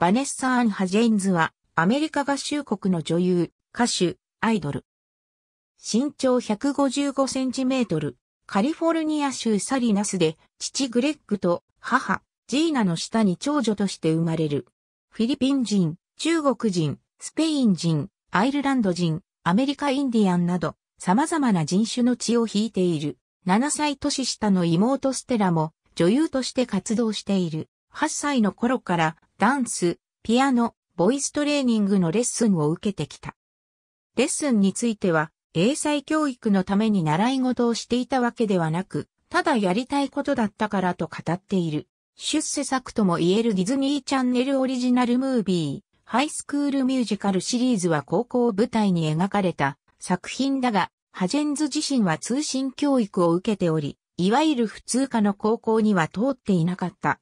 バネッサ・アン・ハジェインズは、アメリカ合衆国の女優、歌手、アイドル。身長155センチメートル、カリフォルニア州サリナスで、父グレッグと母、ジーナの下に長女として生まれる。フィリピン人、中国人、スペイン人、アイルランド人、アメリカインディアンなど、様々な人種の血を引いている。7歳年下の妹ステラも、女優として活動している。8歳の頃からダンス、ピアノ、ボイストレーニングのレッスンを受けてきた。レッスンについては、英才教育のために習い事をしていたわけではなく、ただやりたいことだったからと語っている。出世作とも言えるディズニーチャンネルオリジナルムービー、ハイスクールミュージカルシリーズは高校舞台に描かれた作品だが、ハジェンズ自身は通信教育を受けており、いわゆる普通科の高校には通っていなかった。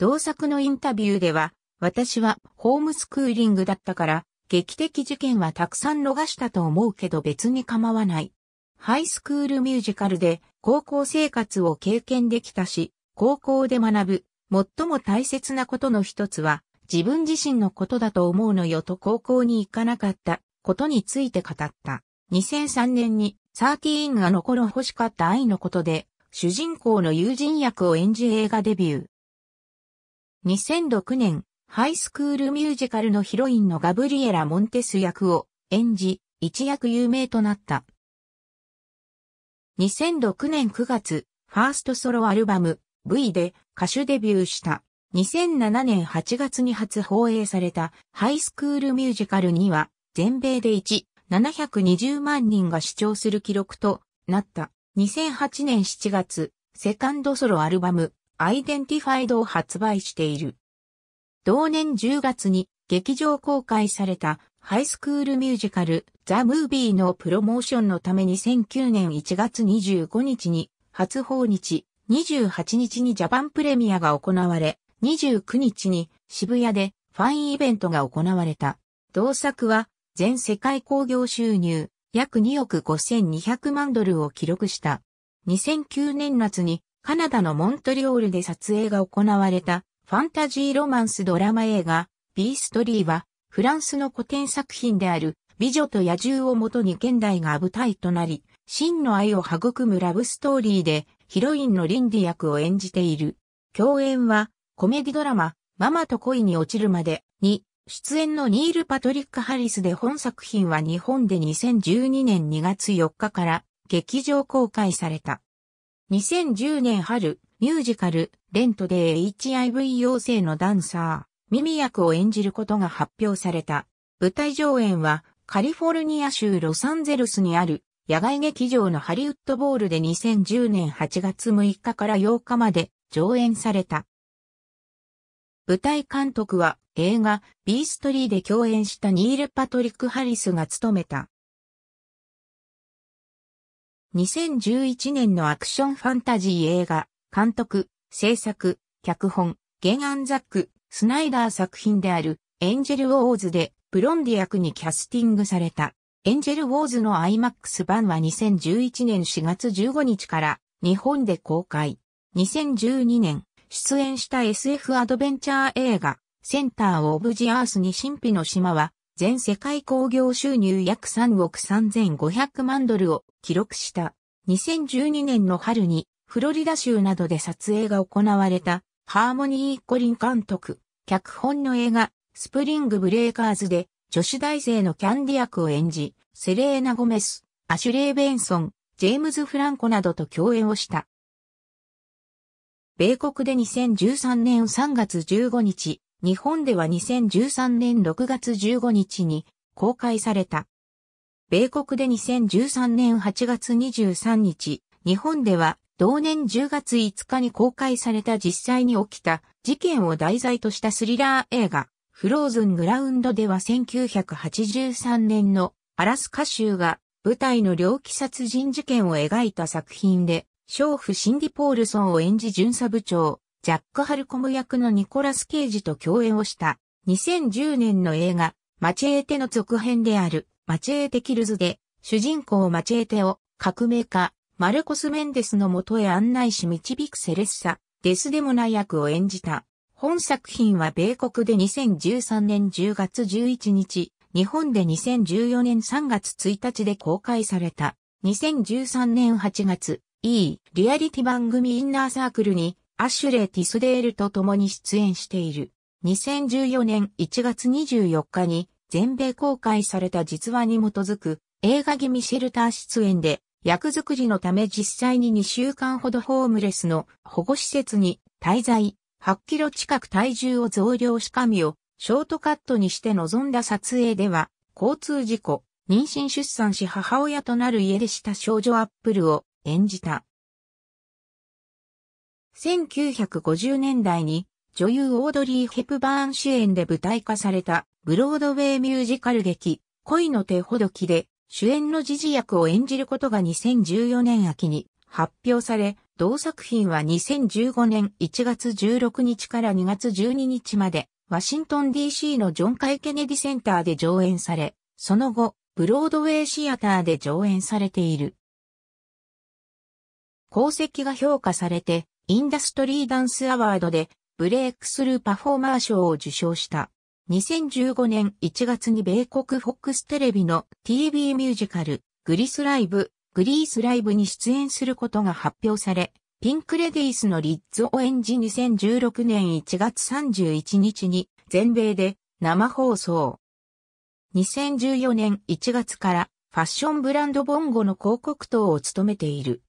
同作のインタビューでは、私はホームスクーリングだったから、劇的事件はたくさん逃したと思うけど別に構わない。ハイスクールミュージカルで高校生活を経験できたし、高校で学ぶ最も大切なことの一つは自分自身のことだと思うのよと高校に行かなかったことについて語った。2003年に13が残る欲しかった愛のことで主人公の友人役を演じ映画デビュー。2006年、ハイスクールミュージカルのヒロインのガブリエラ・モンテス役を演じ、一躍有名となった。2006年9月、ファーストソロアルバム V で歌手デビューした。2007年8月に初放映されたハイスクールミュージカルには全米で1、720万人が視聴する記録となった。2008年7月、セカンドソロアルバムアイデンティファイドを発売している。同年10月に劇場公開されたハイスクールミュージカルザ・ムービーのプロモーションのために2009年1月25日に初訪日、28日にジャパンプレミアが行われ、29日に渋谷でファインイベントが行われた。同作は全世界興行収入約2億5200万ドルを記録した。2009年夏にカナダのモントリオールで撮影が行われたファンタジーロマンスドラマ映画、ビーストリーは、フランスの古典作品である、美女と野獣をもとに現代が舞台となり、真の愛を育むラブストーリーで、ヒロインのリンディ役を演じている。共演は、コメディドラマ、ママと恋に落ちるまでに、出演のニール・パトリック・ハリスで本作品は日本で2012年2月4日から劇場公開された。2010年春、ミュージカル、レントで HIV 陽性のダンサー、ミミ役を演じることが発表された。舞台上演は、カリフォルニア州ロサンゼルスにある、野外劇場のハリウッドボールで2010年8月6日から8日まで上演された。舞台監督は映画ビーストリーで共演したニール・パトリック・ハリスが務めた。2011年のアクションファンタジー映画、監督、制作、脚本、原案ザック、スナイダー作品である、エンジェル・ウォーズで、ブロンディ役にキャスティングされた。エンジェル・ウォーズの IMAX 版は2011年4月15日から日本で公開。2012年、出演した SF アドベンチャー映画、センター・オブ・ジ・アースに神秘の島は、全世界興行収入約3億3500万ドルを記録した。2012年の春にフロリダ州などで撮影が行われたハーモニー・コリン監督、脚本の映画スプリング・ブレイカーズで女子大生のキャンディ役を演じ、セレーナ・ゴメス、アシュレイ・ベンソン、ジェームズ・フランコなどと共演をした。米国で2013年3月15日、日本では2013年6月15日に公開された。米国で2013年8月23日、日本では同年10月5日に公開された実際に起きた事件を題材としたスリラー映画、フローズングラウンドでは1983年のアラスカ州が舞台の猟奇殺人事件を描いた作品で、娼婦シンディ・ポールソンを演じ巡査部長、ジャック・ハルコム役のニコラス・ケイジと共演をした2010年の映画、マチエーテの続編であるマチェーテ・キルズで、主人公マチェーテを革命家、マルコス・メンデスのもとへ案内し導くセレッサ、デスデモナ役を演じた。本作品は米国で2013年10月11日、日本で2014年3月1日で公開された。2013年8月、E! リアリティ番組インナーサークルに、アシュレイ・ティスデールと共に出演している。2014年1月24日に、全米公開された実話に基づく映画ギミシェルター出演で役作りのため実際に2週間ほどホームレスの保護施設に滞在、8キロ近く体重を増量し髪をショートカットにして臨んだ撮影では交通事故、妊娠出産し母親となる家でした少女アップルを演じた。1950年代に女優オードリー・ヘプバーン主演で舞台化されたブロードウェイミュージカル劇恋の手ほどきで主演のジジ役を演じることが2014年秋に発表され、同作品は2015年1月16日から2月12日までワシントン DC のジョン・カイ・ケネディセンターで上演され、その後、ブロードウェイシアターで上演されている。功績が評価されて、インダストリーダンスアワードでブレイクスルーパフォーマー賞を受賞した。2015年1月に米国フォックステレビの TV ミュージカル、グリスライブ、グリースライブに出演することが発表され、ピンクレディースのリッツを演じ2016年1月31日に全米で生放送。2014年1月からファッションブランドボンゴの広告等を務めている。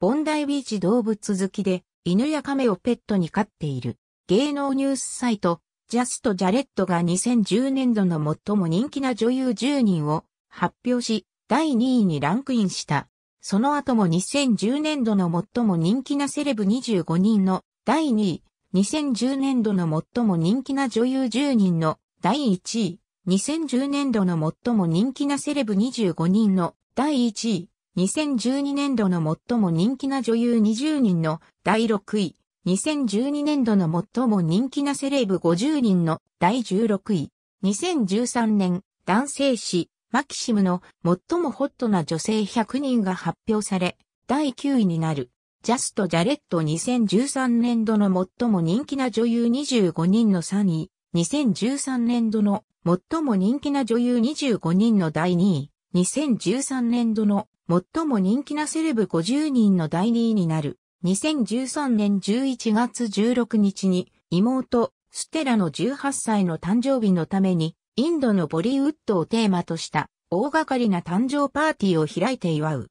ボンダイビーチ動物好きで犬や亀をペットに飼っている。芸能ニュースサイト、ジャスト・ジャレットが2010年度の最も人気な女優10人を発表し、第2位にランクインした。その後も2010年度の最も人気なセレブ25人の第2位、2010年度の最も人気な女優10人の第1位、2010年度の最も人気なセレブ25人の第1位、2012年度の最も人気な女優20人の第6位、2012年度の最も人気なセレブ50人の第16位、2013年男性誌マキシムの最もホットな女性100人が発表され、第9位になる。ジャスト・ジャレット2013年度の最も人気な女優25人の3位、2013年度の最も人気な女優25人の第2位、2013年度の最も人気なセレブ50人の第2位になる。2013年11月16日に妹、ステラの18歳の誕生日のために、インドのボリウッドをテーマとした大掛かりな誕生パーティーを開いて祝う。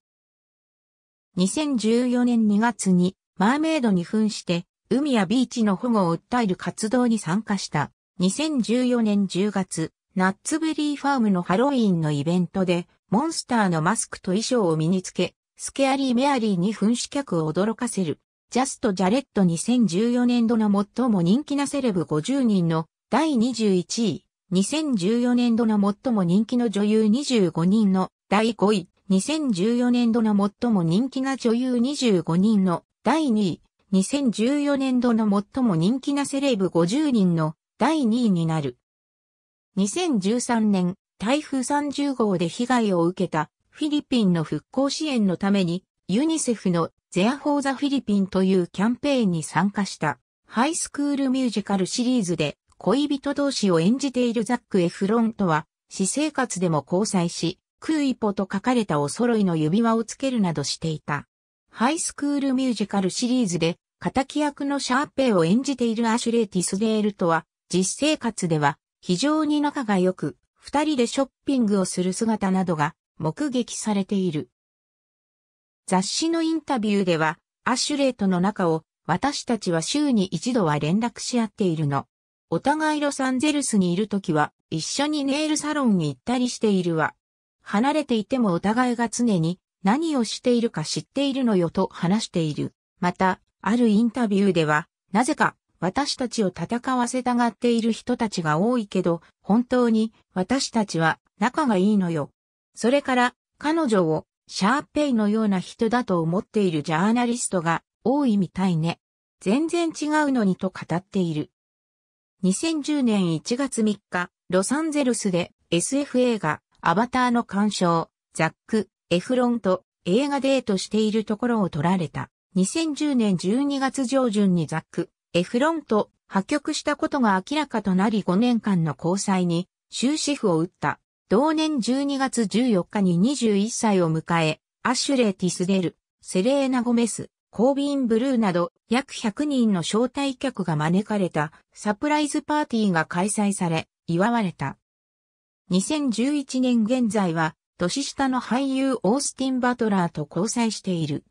2014年2月にマーメイドに扮して海やビーチの保護を訴える活動に参加した。2014年10月、ナッツベリーファームのハロウィンのイベントで、モンスターのマスクと衣装を身につけ、スケアリーメアリーに噴死客を驚かせる、ジャスト・ジャレット2014年度の最も人気なセレブ50人の第21位、2014年度の最も人気の女優25人の第5位、2014年度の最も人気な女優25人の第2位、2014年度の最も人気なセレブ50人の第2位になる。2013年、台風30号で被害を受けたフィリピンの復興支援のために、ユニセフのゼア・フォー・ザ・フィリピンというキャンペーンに参加したハイスクールミュージカルシリーズで恋人同士を演じているザック・エフロンとは、私生活でも交際し、クーイポと書かれたお揃いの指輪をつけるなどしていた。ハイスクールミュージカルシリーズで、仇役のシャーペイを演じているアシュレティスデールとは、実生活では非常に仲が良く、二人でショッピングをする姿などが目撃されている。雑誌のインタビューでは、アシュレイとの仲を、私たちは週に一度は連絡し合っているの。お互いロサンゼルスにいるときは、一緒にネイルサロンに行ったりしているわ。離れていてもお互いが常に何をしているか知っているのよと話している。また、あるインタビューでは、なぜか私たちを戦わせたがっている人たちが多いけど、本当に私たちは仲がいいのよ。それから彼女をシャーペイのような人だと思っているジャーナリストが多いみたいね。全然違うのにと語っている。2010年1月3日、ロサンゼルスで SF 映画アバターの鑑賞、ザック、エフロンと映画デートしているところを撮られた。2010年12月上旬にザック、エフロンと破局したことが明らかとなり5年間の交際に終止符を打った。同年12月14日に21歳を迎え、アシュレー・ティスデル、セレーナ・ゴメス、コービン・ブルーなど約100人の招待客が招かれたサプライズパーティーが開催され、祝われた。2011年現在は、年下の俳優オースティン・バトラーと交際している。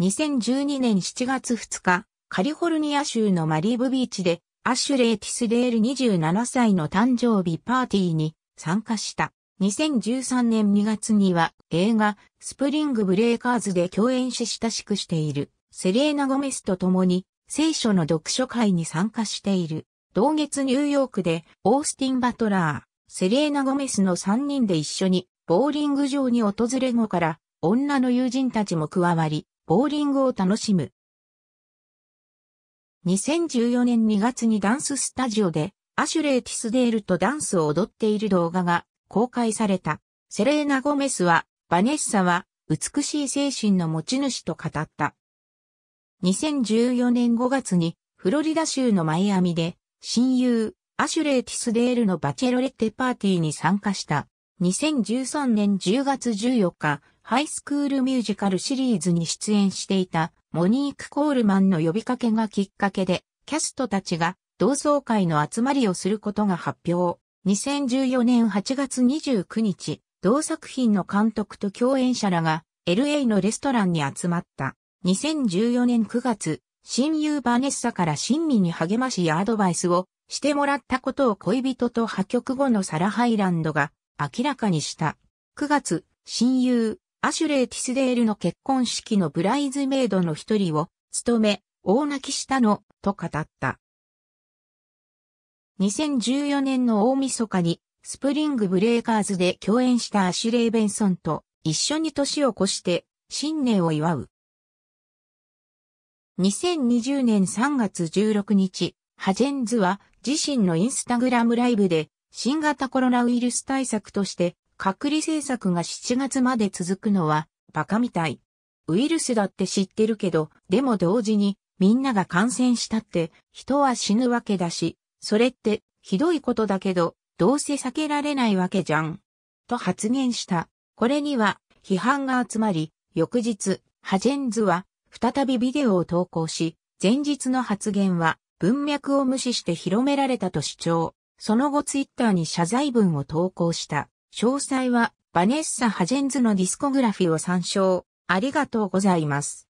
2012年7月2日、カリフォルニア州のマリーブビーチで、アッシュレイ・ティスデール27歳の誕生日パーティーに参加した。2013年2月には映画スプリングブレイカーズで共演し親しくしているセレーナ・ゴメスと共に聖書の読書会に参加している。同月ニューヨークでオースティン・バトラー、セレーナ・ゴメスの3人で一緒にボーリング場に訪れ後から女の友人たちも加わり、ボーリングを楽しむ。2014年2月にダンススタジオでアシュレイ・ティスデールとダンスを踊っている動画が公開された。セレーナ・ゴメスは、バネッサは美しい精神の持ち主と語った。2014年5月にフロリダ州のマイアミで親友アシュレイ・ティスデールのバチェロレッテパーティーに参加した。2013年10月14日、ハイスクールミュージカルシリーズに出演していたモニーク・コールマンの呼びかけがきっかけで、キャストたちが同窓会の集まりをすることが発表。2014年8月29日、同作品の監督と共演者らが LA のレストランに集まった。2014年9月、親友バネッサから親身に励ましやアドバイスをしてもらったことを恋人と破局後のサラ・ハイランドが明らかにした。9月、親友、アシュレイ・ティスデールの結婚式のブライズメイドの一人を、務め、大泣きしたの、と語った。2014年の大晦日に、スプリングブレイカーズで共演したアシュレイ・ベンソンと一緒に年を越して新年を祝う。2020年3月16日、ハジェンズは自身のインスタグラムライブで新型コロナウイルス対策として隔離政策が7月まで続くのはバカみたい。ウイルスだって知ってるけど、でも同時にみんなが感染したって人は死ぬわけだし、それってひどいことだけど、どうせ避けられないわけじゃん。と発言した。これには批判が集まり、翌日、ハジェンズは再びビデオを投稿し、前日の発言は文脈を無視して広められたと主張。その後ツイッターに謝罪文を投稿した。詳細はバネッサ・ハジェンズのディスコグラフィを参照。ありがとうございます。